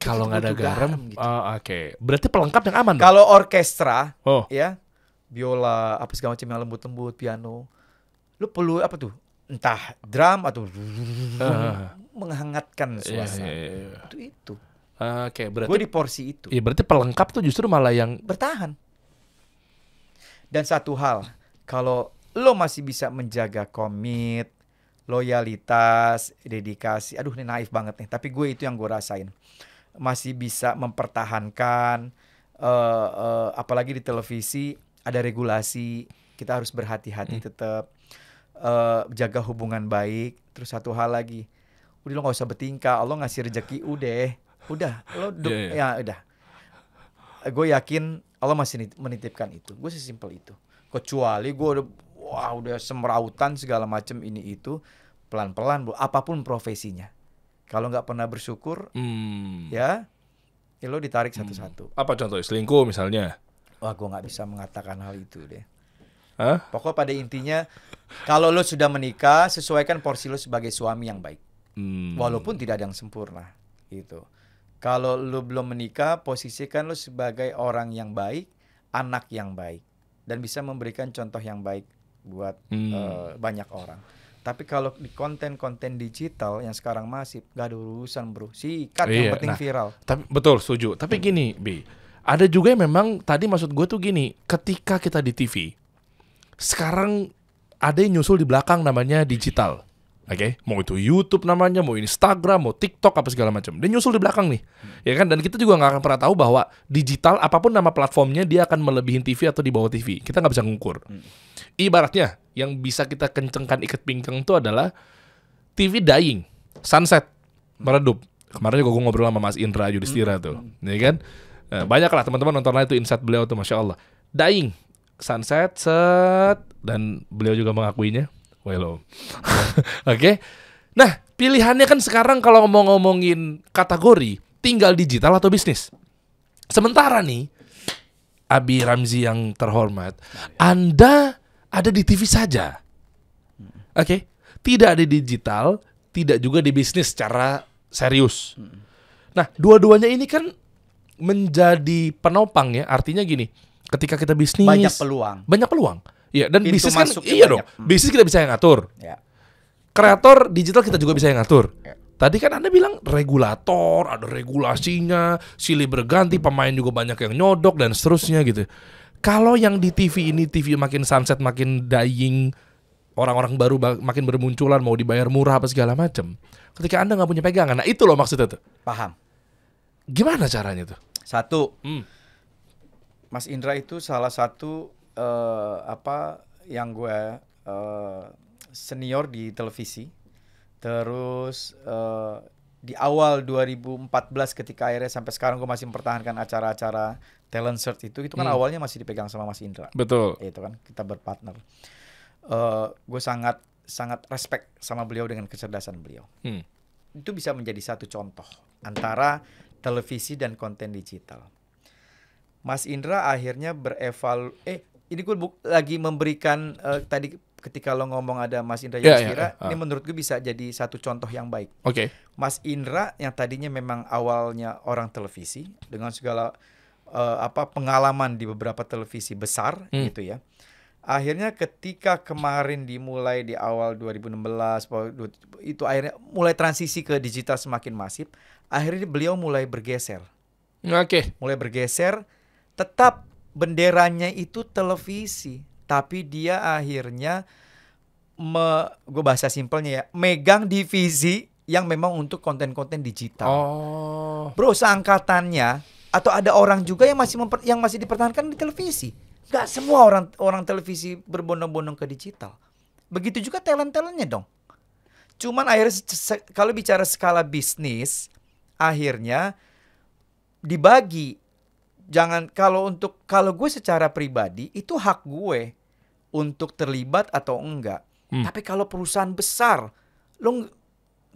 Kalau nggak ada garam, garam gitu. Oh, oke. Okay. Berarti pelengkap yang aman. Kalau orkestra, oh. ya, biola, apa segala macam yang lembut-lembut, piano, lu perlu apa tuh? Entah drum atau uh. menghangatkan iya, suasana. Yeah, yeah, yeah. Itu itu. Oke, eh, okay, berarti gue di porsi itu. Iya, berarti pelengkap tuh justru malah yang bertahan. Dan satu hal, kalau lo masih bisa menjaga komit, loyalitas, dedikasi, aduh ini naif banget nih, tapi gue itu yang gue rasain. Masih bisa mempertahankan uh, uh, apalagi di televisi ada regulasi, kita harus berhati-hati hmm. tetap uh, jaga hubungan baik. Terus satu hal lagi, udah lo gak usah bertingkah, Allah ngasih rezeki udah udah lo yeah, yeah. ya udah gue yakin Allah masih menitipkan itu gue sih sesimpel itu kecuali gue udah wah udah semerautan segala macam ini itu pelan pelan bu apapun profesinya kalau nggak pernah bersyukur hmm. ya, ya lo ditarik hmm. satu satu apa contoh selingkuh misalnya wah gue nggak bisa mengatakan hal itu deh Huh? Pokoknya pada intinya kalau lo sudah menikah sesuaikan porsi lo sebagai suami yang baik. Hmm. Walaupun tidak ada yang sempurna gitu. Kalau lu belum menikah, posisikan lu sebagai orang yang baik, anak yang baik dan bisa memberikan contoh yang baik buat hmm. uh, banyak orang. Tapi kalau di konten-konten digital yang sekarang masih gak ada urusan bro. Sikat iya, yang penting nah, viral. Tapi betul, setuju. Tapi hmm. gini, Bi, ada juga yang memang tadi maksud gue tuh gini, ketika kita di TV, sekarang ada yang nyusul di belakang namanya digital. Oke, okay? mau itu YouTube namanya, mau Instagram, mau TikTok apa segala macam. Dia nyusul di belakang nih, hmm. ya kan? Dan kita juga nggak akan pernah tahu bahwa digital apapun nama platformnya dia akan melebihin TV atau di bawah TV. Kita nggak bisa ngukur. Hmm. Ibaratnya yang bisa kita kencengkan ikat pinggang itu adalah TV dying, sunset, meredup. Kemarin juga gue ngobrol sama Mas Indra Yudhistira hmm. tuh, ya kan? Eh, banyak lah teman-teman nonton itu insight beliau tuh, masya Allah. Dying, sunset, set, dan beliau juga mengakuinya Wello, Oke. okay? Nah, pilihannya kan sekarang kalau ngomong ngomongin kategori, tinggal digital atau bisnis. Sementara nih, Abi Ramzi yang terhormat, nah, ya. Anda ada di TV saja. Hmm. Oke, okay? tidak ada digital, tidak juga di bisnis secara serius. Hmm. Nah, dua-duanya ini kan menjadi penopang ya, artinya gini, ketika kita bisnis banyak peluang. Banyak peluang. Iya, dan bisnis kan iya banyak. dong. Hmm. Bisnis kita bisa yang ngatur. Ya. Kreator digital kita juga bisa yang ngatur. Ya. Tadi kan Anda bilang regulator, ada regulasinya, silih berganti, pemain juga banyak yang nyodok dan seterusnya gitu. Kalau yang di TV ini TV makin sunset, makin dying, orang-orang baru makin bermunculan mau dibayar murah apa segala macam. Ketika Anda nggak punya pegangan, nah itu loh maksudnya tuh. Paham. Gimana caranya tuh? Satu, hmm. Mas Indra itu salah satu uh, apa yang gue uh, senior di televisi terus uh, di awal 2014 ketika akhirnya sampai sekarang gue masih mempertahankan acara-acara talent search itu itu kan hmm. awalnya masih dipegang sama Mas Indra betul itu kan kita berpartner uh, gue sangat sangat respect sama beliau dengan kecerdasan beliau hmm. itu bisa menjadi satu contoh antara televisi dan konten digital Mas Indra akhirnya berevalu eh ini gue lagi memberikan uh, tadi ketika lo ngomong ada Mas Indra yeah, yeah, yeah. ini ah. menurut gue bisa jadi satu contoh yang baik. Oke. Okay. Mas Indra yang tadinya memang awalnya orang televisi dengan segala uh, apa pengalaman di beberapa televisi besar hmm. gitu ya. Akhirnya ketika kemarin dimulai di awal 2016 itu akhirnya mulai transisi ke digital semakin masif, akhirnya beliau mulai bergeser. Oke. Okay. Mulai bergeser tetap benderanya itu televisi, tapi dia akhirnya me, gue bahasa simpelnya ya, megang divisi yang memang untuk konten-konten digital. Oh. Bro, seangkatannya atau ada orang juga yang masih memper, yang masih dipertahankan di televisi. Gak semua orang orang televisi berbondong-bondong ke digital. Begitu juga talent-talentnya dong. Cuman akhirnya kalau bicara skala bisnis, akhirnya dibagi jangan kalau untuk kalau gue secara pribadi itu hak gue untuk terlibat atau enggak. Hmm. Tapi kalau perusahaan besar, lo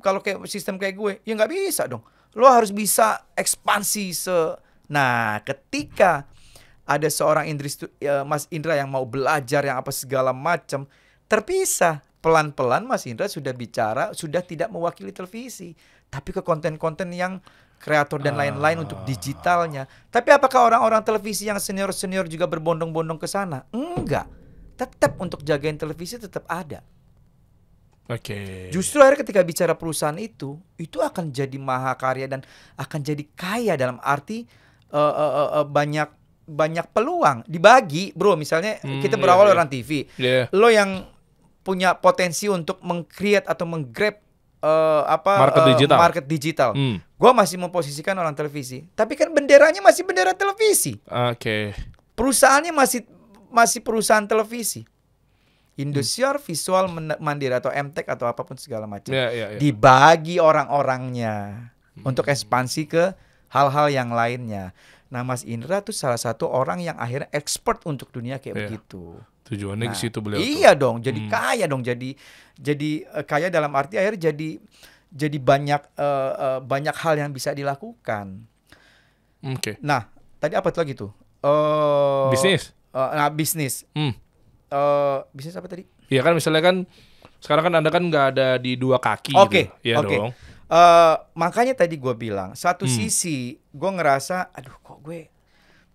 kalau kayak sistem kayak gue, ya nggak bisa dong. Lo harus bisa ekspansi se. Nah, ketika ada seorang Indri, ya, Mas Indra yang mau belajar yang apa segala macam terpisah pelan-pelan Mas Indra sudah bicara sudah tidak mewakili televisi tapi ke konten-konten yang kreator dan lain-lain untuk ah. digitalnya. Tapi apakah orang-orang televisi yang senior-senior juga berbondong-bondong ke sana? Enggak. Tetap untuk jagain televisi tetap ada. Oke. Okay. Justru akhirnya ketika bicara perusahaan itu, itu akan jadi mahakarya dan akan jadi kaya dalam arti uh, uh, uh, uh, banyak banyak peluang dibagi, bro. Misalnya hmm, kita iya, berawal yeah, orang TV, yeah. lo yang punya potensi untuk mengcreate atau menggrab uh, apa market uh, digital. Market digital. Hmm. Gua masih memposisikan orang televisi, tapi kan benderanya masih bendera televisi. Oke. Okay. Perusahaannya masih masih perusahaan televisi. Indosiar hmm. Visual Mandiri atau MTek atau apapun segala macam. Yeah, yeah, yeah. Dibagi orang-orangnya hmm. untuk ekspansi ke hal-hal yang lainnya. Nah, Mas Indra tuh salah satu orang yang akhirnya expert untuk dunia kayak yeah. begitu. Tujuannya nah, ke situ beliau. Iya tuh. dong, jadi hmm. kaya dong, jadi jadi uh, kaya dalam arti akhir jadi jadi banyak uh, uh, banyak hal yang bisa dilakukan. Oke. Okay. Nah, tadi apa tuh lagi tuh? bisnis. Uh, nah, bisnis. Hmm. Uh, bisnis apa tadi? Iya kan misalnya kan sekarang kan Anda kan nggak ada di dua kaki okay. gitu. oke iya okay. Uh, makanya tadi gue bilang satu hmm. sisi gue ngerasa aduh kok gue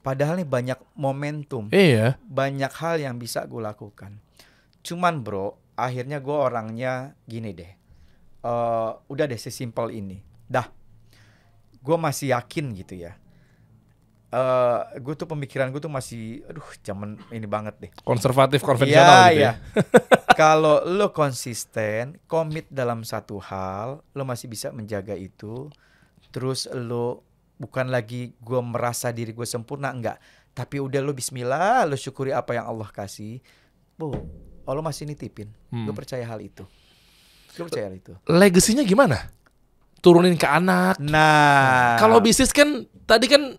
Padahal nih banyak momentum. Iya. Banyak hal yang bisa gue lakukan. Cuman bro, akhirnya gue orangnya gini deh. Uh, udah deh sesimpel ini. Dah. Gue masih yakin gitu ya. Uh, eh, gue tuh pemikiran gue tuh masih, aduh zaman ini banget deh. Konservatif, iya, konvensional ya, gitu ya. Iya. Kalau lo konsisten, komit dalam satu hal, lo masih bisa menjaga itu. Terus lo bukan lagi gue merasa diri gue sempurna enggak tapi udah lo Bismillah lo syukuri apa yang Allah kasih bu Allah masih nitipin hmm. gue percaya hal itu gue percaya hal itu legasinya gimana turunin ke anak nah kalau bisnis kan tadi kan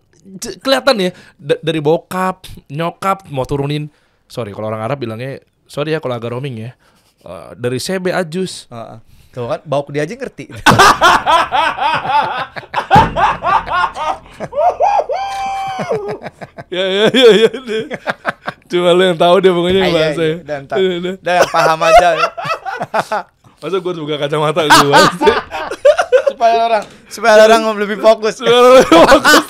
kelihatan ya dari bokap nyokap mau turunin sorry kalau orang Arab bilangnya sorry ya kalau agak roaming ya uh, dari CB Ajus uh -uh Tuh kan, bau dia aja ngerti. ya, ya, ya, ya. Cuma lu yang tahu dia pokoknya yang bahasa iya, ya. Dan, dan yang paham aja. Masa gue buka kacamata gue Supaya orang, supaya orang lebih fokus. Supaya orang lebih fokus.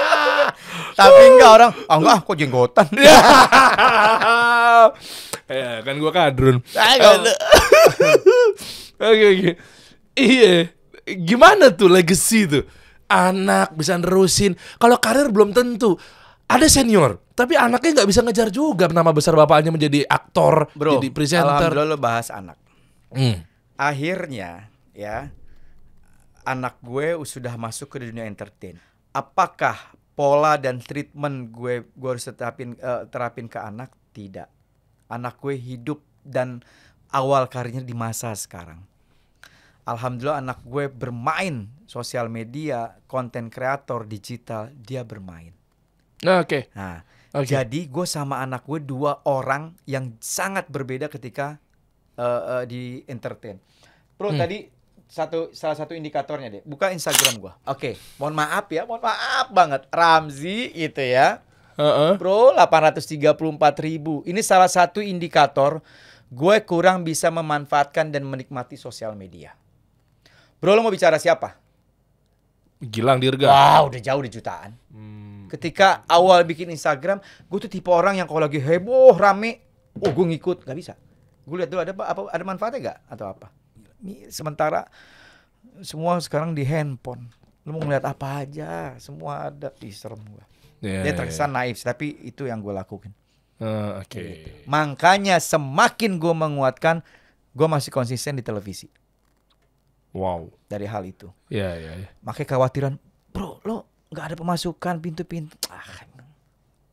Tapi enggak orang, ah enggak, kok jenggotan. ya, eh, kan gue kadrun. Ayo, Oke oke. Iya. Gimana tuh legacy tuh? Anak bisa nerusin. Kalau karir belum tentu. Ada senior, tapi anaknya nggak bisa ngejar juga nama besar bapaknya menjadi aktor, Bro, jadi presenter. Alhamdulillah lo bahas anak. Hmm. Akhirnya ya anak gue sudah masuk ke dunia entertain. Apakah pola dan treatment gue gue harus terapin uh, terapin ke anak? Tidak. Anak gue hidup dan awal karirnya di masa sekarang alhamdulillah anak gue bermain sosial media, konten kreator digital, dia bermain. Nah, oke. Okay. Nah, okay. jadi gue sama anak gue dua orang yang sangat berbeda ketika uh, uh, di entertain. Bro, hmm. tadi satu salah satu indikatornya deh. Buka Instagram gue. Oke, okay. mohon maaf ya, mohon maaf banget Ramzi itu ya. Uh-uh. Bro, 834 ribu. Ini salah satu indikator gue kurang bisa memanfaatkan dan menikmati sosial media. Bro lo mau bicara siapa? Gilang Dirga. Wah wow, udah jauh di jutaan. Hmm. Ketika awal bikin Instagram, gue tuh tipe orang yang kalau lagi heboh rame, oh gue ngikut gak bisa. Gue lihat dulu ada apa, apa ada manfaatnya gak atau apa. Ini sementara semua sekarang di handphone. Lu mau ngeliat apa aja, semua ada. di serem gue. Yeah, Dia ya, terkesan yeah. naif, tapi itu yang gue lakuin. Uh, Oke. Okay. Gitu. Makanya semakin gue menguatkan, gue masih konsisten di televisi. Wow. Dari hal itu. Iya, yeah, iya, yeah, yeah. Makanya khawatiran, "Bro, lo nggak ada pemasukan pintu-pintu." Ah.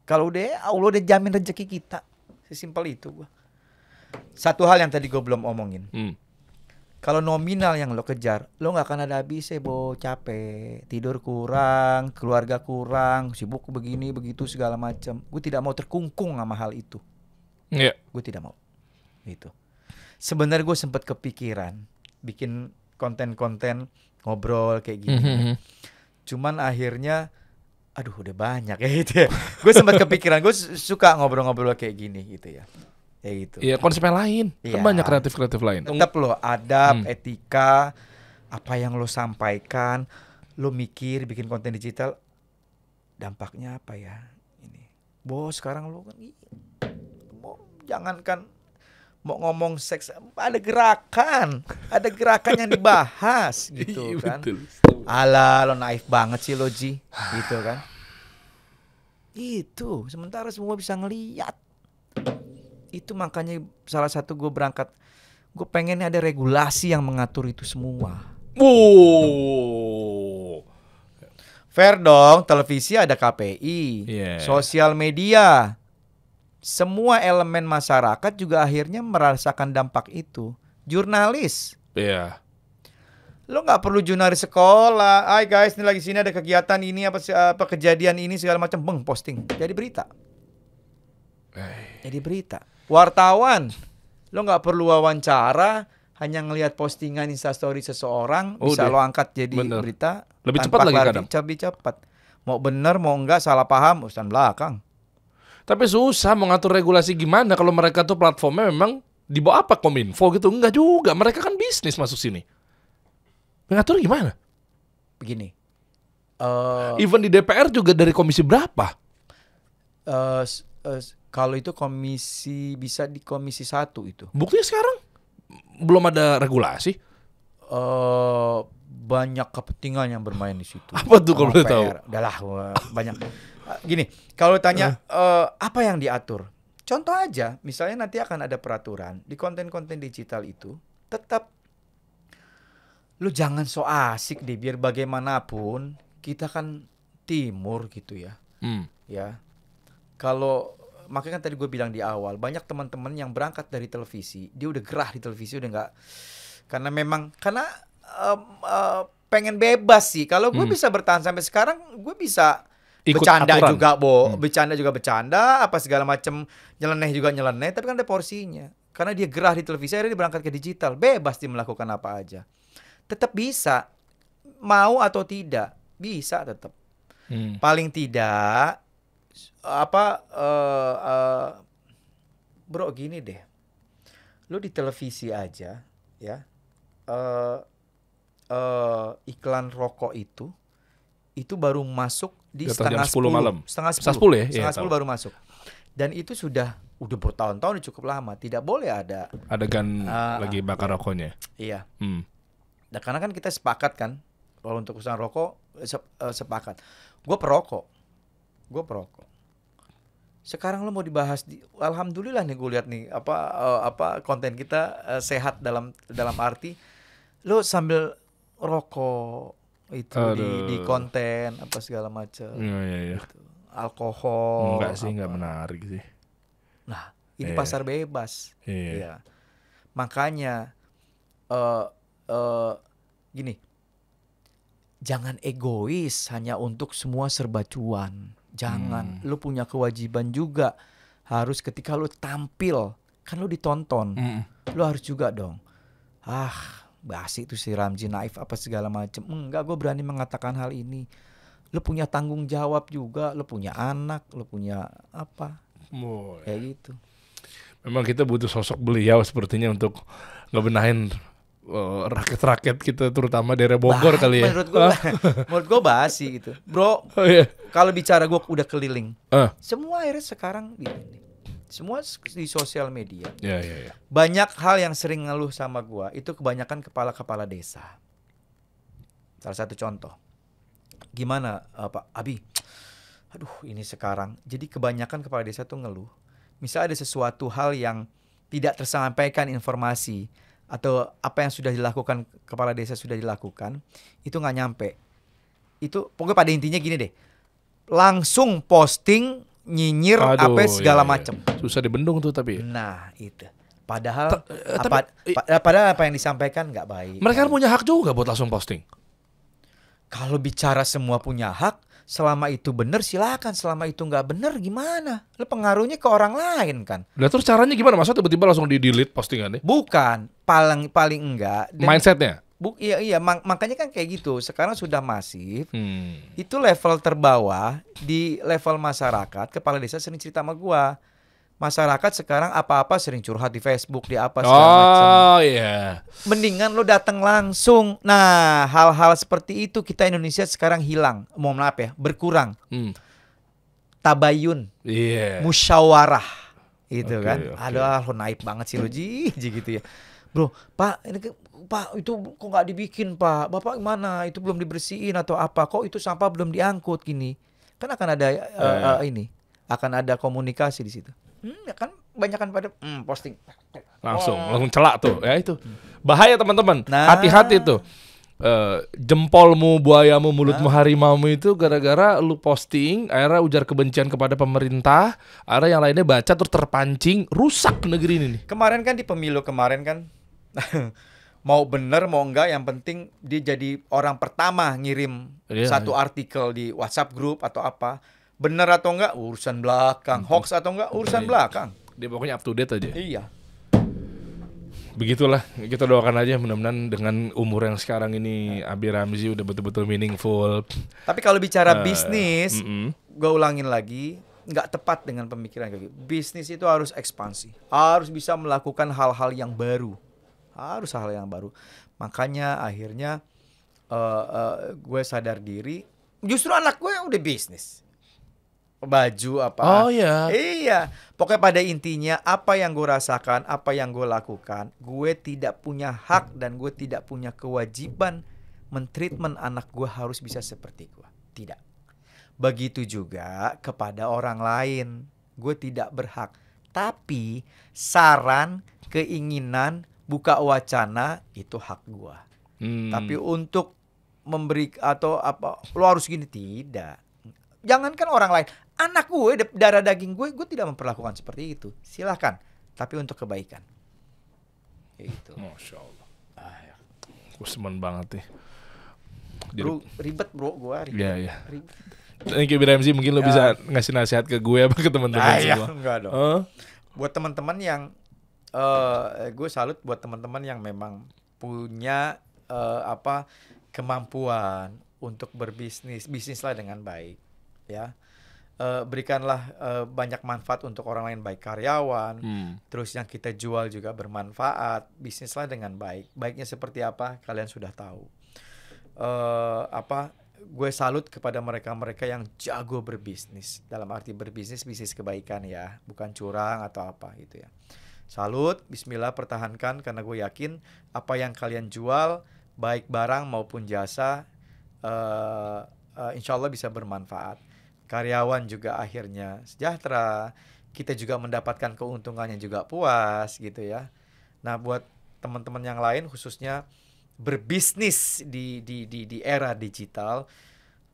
Kalau deh Allah udah jamin rezeki kita. Sesimpel itu gua. Satu hal yang tadi gue belum omongin. Hmm. Kalau nominal yang lo kejar, lo nggak akan ada habisnya, bo capek, tidur kurang, keluarga kurang, sibuk begini begitu segala macam. Gue tidak mau terkungkung sama hal itu. Iya. Yeah. Gue tidak mau. Itu. Sebenarnya gue sempat kepikiran bikin konten-konten ngobrol kayak gini. Mm -hmm. Cuman akhirnya aduh udah banyak ya itu. ya. gue sempat kepikiran, gue suka ngobrol-ngobrol kayak gini gitu ya. Ya gitu. Iya, konsepnya lain. Ya. Kan iya. banyak kreatif-kreatif lain. Tetap lo adab, hmm. etika, apa yang lo sampaikan, lo mikir bikin konten digital dampaknya apa ya ini. Bos, sekarang lo kan jangankan mau ngomong seks ada gerakan ada gerakan yang dibahas iya, gitu kan ala lo naif banget sih lo Ji gitu kan itu sementara semua bisa ngeliat itu makanya salah satu gue berangkat gue pengen ada regulasi yang mengatur itu semua wow fair dong televisi ada KPI yeah. sosial media semua elemen masyarakat juga akhirnya merasakan dampak itu. Jurnalis. Iya. Yeah. Lo nggak perlu jurnalis sekolah. Hai guys, ini lagi sini ada kegiatan ini apa, apa kejadian ini segala macam beng posting. Jadi berita. Eh. Jadi berita. Wartawan. Lo nggak perlu wawancara, hanya ngelihat postingan instastory seseorang oh, bisa deh. lo angkat jadi bener. berita lebih cepat lagi kadang lebih cepat mau bener mau enggak salah paham urusan belakang tapi susah mengatur regulasi gimana kalau mereka tuh platformnya memang di bawah apa kominfo gitu? Enggak juga, mereka kan bisnis masuk sini. Mengatur gimana? Begini. Uh, Even di DPR juga dari komisi berapa? Uh, uh, kalau itu komisi bisa di komisi satu itu. Buktinya sekarang belum ada regulasi. Uh, banyak kepentingan yang bermain di situ. Apa tuh kalau tahu? Udahlah banyak Gini, kalau tanya uh. Uh, apa yang diatur? Contoh aja, misalnya nanti akan ada peraturan di konten-konten digital itu tetap lu jangan so asik deh biar bagaimanapun kita kan timur gitu ya. Hmm. Ya. Kalau makanya kan tadi gue bilang di awal banyak teman-teman yang berangkat dari televisi dia udah gerah di televisi udah nggak karena memang karena um, uh, pengen bebas sih kalau gue hmm. bisa bertahan sampai sekarang gue bisa ikut bercanda aturan. juga bo hmm. bercanda juga bercanda apa segala macam nyeleneh juga nyeleneh tapi kan ada porsinya karena dia gerah di televisi akhirnya dia berangkat ke digital bebas dia melakukan apa aja tetap bisa mau atau tidak bisa tetap hmm. paling tidak apa uh, uh, bro gini deh lu di televisi aja ya uh, uh, iklan rokok itu itu baru masuk di, Datang setengah sepuluh malam. Setengah sepuluh ya? Iya, setengah sepuluh baru masuk. Dan itu sudah udah bertahun-tahun cukup lama. Tidak boleh ada adegan uh, lagi bakar rokoknya. Iya. Hmm. Nah, karena kan kita sepakat kan kalau untuk usaha rokok eh, sepakat. Gue perokok. Gue perokok. Sekarang lo mau dibahas di alhamdulillah nih gue lihat nih apa uh, apa konten kita uh, sehat dalam dalam arti lo sambil rokok itu di, di konten apa segala macam. Iya, iya iya. Gitu. Alkohol. Enggak sih, enggak menarik sih. Nah, ini yeah. pasar bebas. Iya. Yeah. Makanya uh, uh, gini. Jangan egois hanya untuk semua serba cuan. Jangan. Hmm. Lu punya kewajiban juga harus ketika lu tampil kan lu ditonton. hmm. Lu harus juga dong. Ah, basi itu si Ramji naif apa segala macem enggak gue berani mengatakan hal ini lo punya tanggung jawab juga lo punya anak lo punya apa Boleh. kayak gitu memang kita butuh sosok beliau sepertinya untuk ngebenahin eh, rakyat-rakyat kita terutama daerah Bogor bah, kali ya. Menurut gue ah. menurut gue basi gitu. Bro, oh, yeah. kalau bicara gue udah keliling. Uh. Semua akhirnya sekarang gini semua di sosial media. Yeah, yeah, yeah. Banyak hal yang sering ngeluh sama gua itu kebanyakan kepala-kepala desa. Salah satu contoh. Gimana uh, Pak Abi? Aduh, ini sekarang. Jadi kebanyakan kepala desa tuh ngeluh. Misal ada sesuatu hal yang tidak tersampaikan informasi atau apa yang sudah dilakukan kepala desa sudah dilakukan, itu nggak nyampe. Itu pokoknya pada intinya gini deh. Langsung posting nyinyir Aduh, apa segala iya, iya. macam. Susah dibendung tuh tapi. Nah, itu. Padahal T eh, apa, tapi, pa padahal apa yang disampaikan nggak baik. Mereka kan punya hak juga buat langsung posting. Kalau bicara semua punya hak, selama itu benar silakan, selama itu nggak benar gimana? Lu pengaruhnya ke orang lain kan. Lah terus caranya gimana? maksudnya tiba-tiba langsung di delete postingannya? Bukan, paling paling enggak. Mindsetnya Buk, iya iya mak makanya kan kayak gitu. Sekarang sudah masif. Hmm. Itu level terbawah di level masyarakat. Kepala desa sering cerita sama gua. Masyarakat sekarang apa-apa sering curhat di Facebook, di apa segala oh, macam. iya. Yeah. Mendingan lo datang langsung. Nah, hal-hal seperti itu kita Indonesia sekarang hilang. Mohon maaf ya, berkurang. Hmm. Tabayun. Yeah. Musyawarah. Gitu okay, kan. Okay. Aduh, lo naik banget sih lo Ji, gitu ya bro pak ini Pak itu kok nggak dibikin Pak Bapak mana itu belum dibersihin atau apa kok itu sampah belum diangkut gini kan akan ada uh, uh, ini akan ada komunikasi di situ hmm, ya kan banyakkan pada hmm, posting langsung oh. langsung celak tuh ya itu hmm. bahaya teman-teman nah. hati-hati tuh Uh, jempolmu, buayamu, mulutmu, nah. harimaumu itu gara-gara lu posting, akhirnya ujar kebencian kepada pemerintah, akhirnya yang lainnya baca terus terpancing, rusak negeri ini. Nih. Kemarin kan di pemilu kemarin kan mau bener mau enggak yang penting dia jadi orang pertama ngirim yeah, satu yeah. artikel di WhatsApp grup atau apa bener atau enggak urusan belakang hoax atau enggak urusan yeah. belakang dia pokoknya up to date aja iya begitulah kita doakan aja mudah-mudahan dengan umur yang sekarang ini iya. Abi Ramzi udah betul-betul meaningful. Tapi kalau bicara uh, bisnis, mm -mm. gue ulangin lagi nggak tepat dengan pemikiran kayak gitu. Bisnis itu harus ekspansi, harus bisa melakukan hal-hal yang baru harus hal yang baru makanya akhirnya uh, uh, gue sadar diri justru anak gue yang udah bisnis baju apa oh ya iya pokoknya pada intinya apa yang gue rasakan apa yang gue lakukan gue tidak punya hak dan gue tidak punya kewajiban mentreatment anak gue harus bisa seperti gue tidak begitu juga kepada orang lain gue tidak berhak tapi saran keinginan buka wacana itu hak gua. Hmm. Tapi untuk memberi atau apa lo harus gini tidak. Jangankan orang lain, anak gue, darah daging gue, gue tidak memperlakukan seperti itu. Silahkan, tapi untuk kebaikan. Itu. Masya Allah. Ah, ya. Gue semen banget nih. Jadi, bro, ribet bro gue. Iya, yeah, iya. Yeah. Ribet. Thank you BMC, mungkin lo ya. bisa ngasih nasihat ke gue apa ke teman-teman nah, semua. Ya, enggak dong. Huh? Buat teman-teman yang uh, gue salut buat teman-teman yang memang punya uh, apa kemampuan untuk berbisnis, bisnislah dengan baik, ya. Uh, berikanlah uh, banyak manfaat untuk orang lain baik karyawan, hmm. terus yang kita jual juga bermanfaat, bisnislah dengan baik. Baiknya seperti apa kalian sudah tahu. Uh, apa gue salut kepada mereka-mereka yang jago berbisnis. Dalam arti berbisnis bisnis kebaikan ya, bukan curang atau apa gitu ya. Salut, bismillah pertahankan karena gue yakin apa yang kalian jual baik barang maupun jasa uh, eh, uh, eh, insya Allah bisa bermanfaat. Karyawan juga akhirnya sejahtera, kita juga mendapatkan keuntungannya juga puas gitu ya. Nah buat teman-teman yang lain khususnya berbisnis di di di di era digital,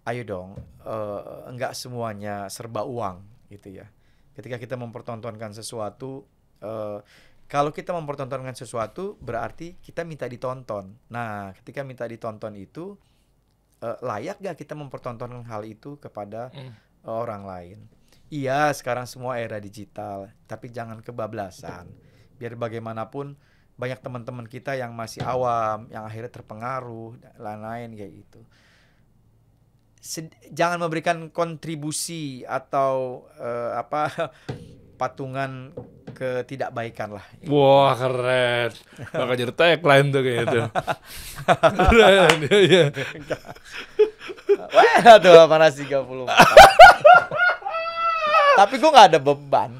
ayo dong uh, eh, enggak semuanya serba uang gitu ya. Ketika kita mempertontonkan sesuatu Eh, kalau kita mempertontonkan sesuatu berarti kita minta ditonton. Nah, ketika minta ditonton itu uh, layak gak kita mempertontonkan hal itu kepada mm. orang lain? Iya, sekarang semua era digital, tapi jangan kebablasan. Biar bagaimanapun banyak teman-teman kita yang masih awam, yang akhirnya terpengaruh lain-lain kayak gitu. Sed jangan memberikan kontribusi atau uh, apa patungan ketidakbaikan lah. Wah keren, bakal jadi tagline tuh kayak itu. keren, ya, ya. Wah, aduh, panas 30 Tapi gue gak ada beban.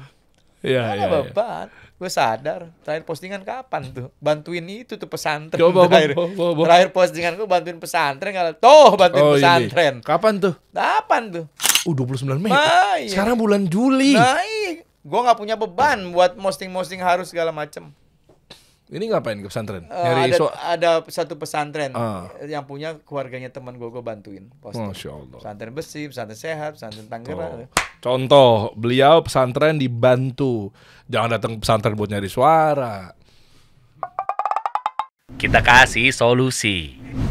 Iya, iya. ada ya, beban. Ya. Gue sadar, terakhir postingan kapan tuh? Bantuin itu tuh pesantren. Coba, terakhir, bo, bo, bo. terakhir postingan gue bantuin pesantren. Kalau tuh bantuin oh, iya, iya. pesantren. Ini. Kapan tuh? Kapan tuh? Uh, 29 Mei. Nah, iya. Sekarang bulan Juli. iya gue nggak punya beban buat posting-posting harus segala macem. Ini ngapain ke pesantren? Uh, ada, so ada satu pesantren uh. yang punya keluarganya teman gue, gue bantuin posting. Pesantren besi, pesantren sehat, pesantren Tangerang. Contoh, beliau pesantren dibantu. Jangan datang pesantren buat nyari suara. Kita kasih solusi.